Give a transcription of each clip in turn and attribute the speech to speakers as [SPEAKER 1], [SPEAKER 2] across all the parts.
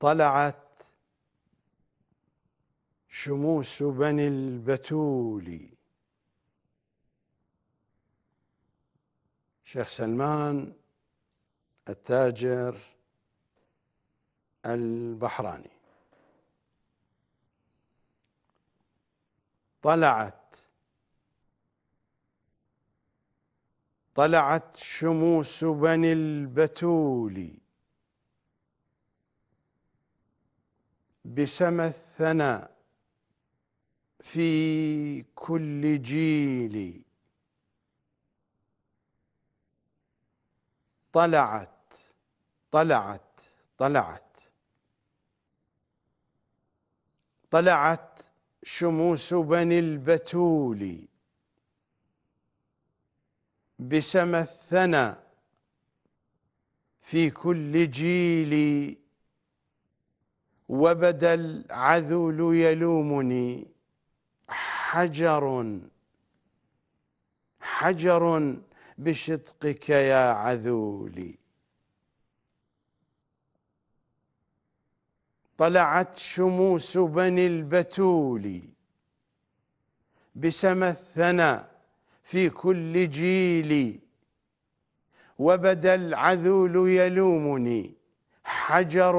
[SPEAKER 1] طلعت شموس بني البتول شيخ سلمان التاجر البحراني طلعت طلعت شموس بني البتول بسمى الثنى في كل جيل طلعت طلعت طلعت طلعت شموس بني البتول بسمى الثنى في كل جيل وبدا العذول يلومني حجر حجر بشدقك يا عذولي طلعت شموس بني البتول بسما الثنا في كل جيل وبدا العذول يلومني حجر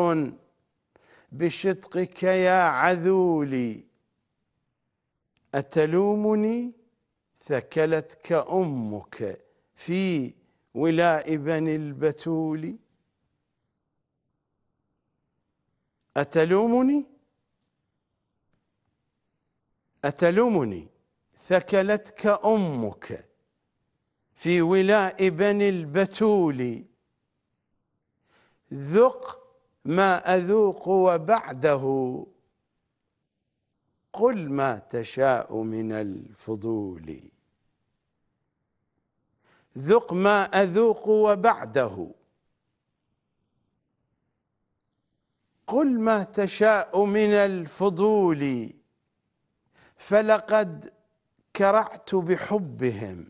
[SPEAKER 1] بشدقك يا عذولي أتلومني ثكلتك أمك في ولاء بني البتول أتلومني أتلومني ثكلتك أمك في ولاء بني البتول ذق ما أذوق وبعده قل ما تشاء من الفضول ذق ما أذوق وبعده قل ما تشاء من الفضول فلقد كرعت بحبهم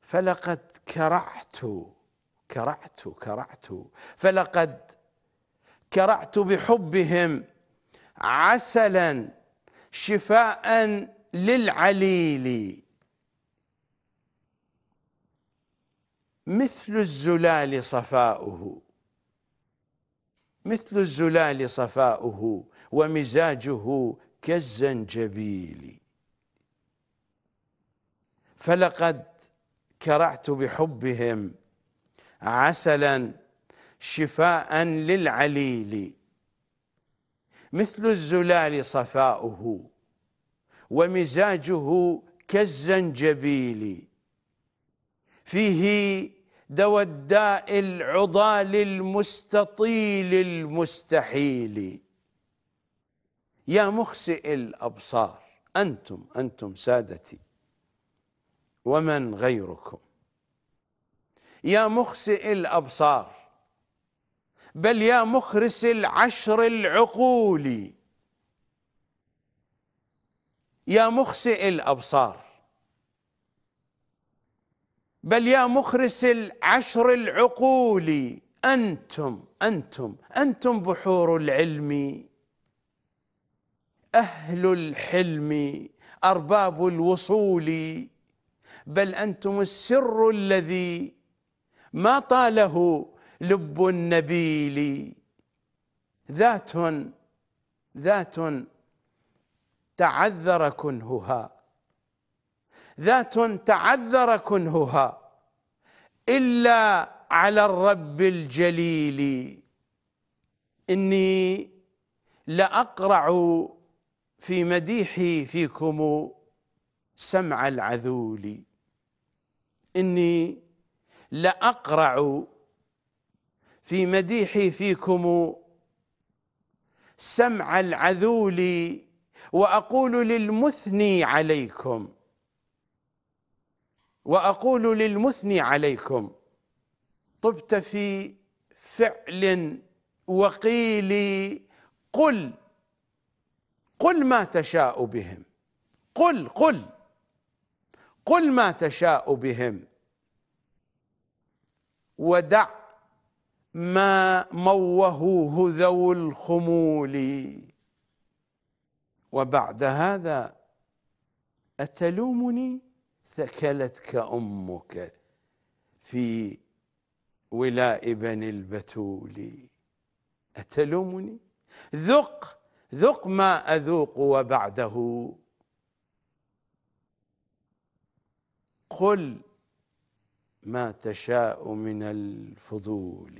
[SPEAKER 1] فلقد كرعت كرعت كرعت فلقد كرعت بحبهم عسلا شفاء للعليل مثل الزلال صفاؤه مثل الزلال صفاؤه ومزاجه كالزنجبيل فلقد كرعت بحبهم عسلا شفاء للعليل مثل الزلال صفاؤه ومزاجه كالزنجبيل فيه دوى الداء العضال المستطيل المستحيل يا مخسئ الأبصار أنتم أنتم سادتي ومن غيركم يا مخسئ الأبصار بل يا مخرس العشر العقول يا مخسئ الأبصار بل يا مخرس العشر العقول أنتم أنتم أنتم بحور العلم أهل الحلم أرباب الوصول بل أنتم السر الذي ما طاله لب النبيل ذات ذات تعذر كنهها ذات تعذر كنهها إلا على الرب الجليل إني لأقرع في مديحي فيكم سمع العذول إني لأقرع في مديحي فيكم سمع العذول وأقول للمثني عليكم وأقول للمثني عليكم طبت في فعل وقيل قل قل ما تشاء بهم قل قل قل ما تشاء بهم ودع ما موهوه ذو الخمول وبعد هذا أتلومني ثكلتك أمك في ولاء بني البتول أتلومني ذق ذق ما أذوق وبعده قل ما تشاء من الفضول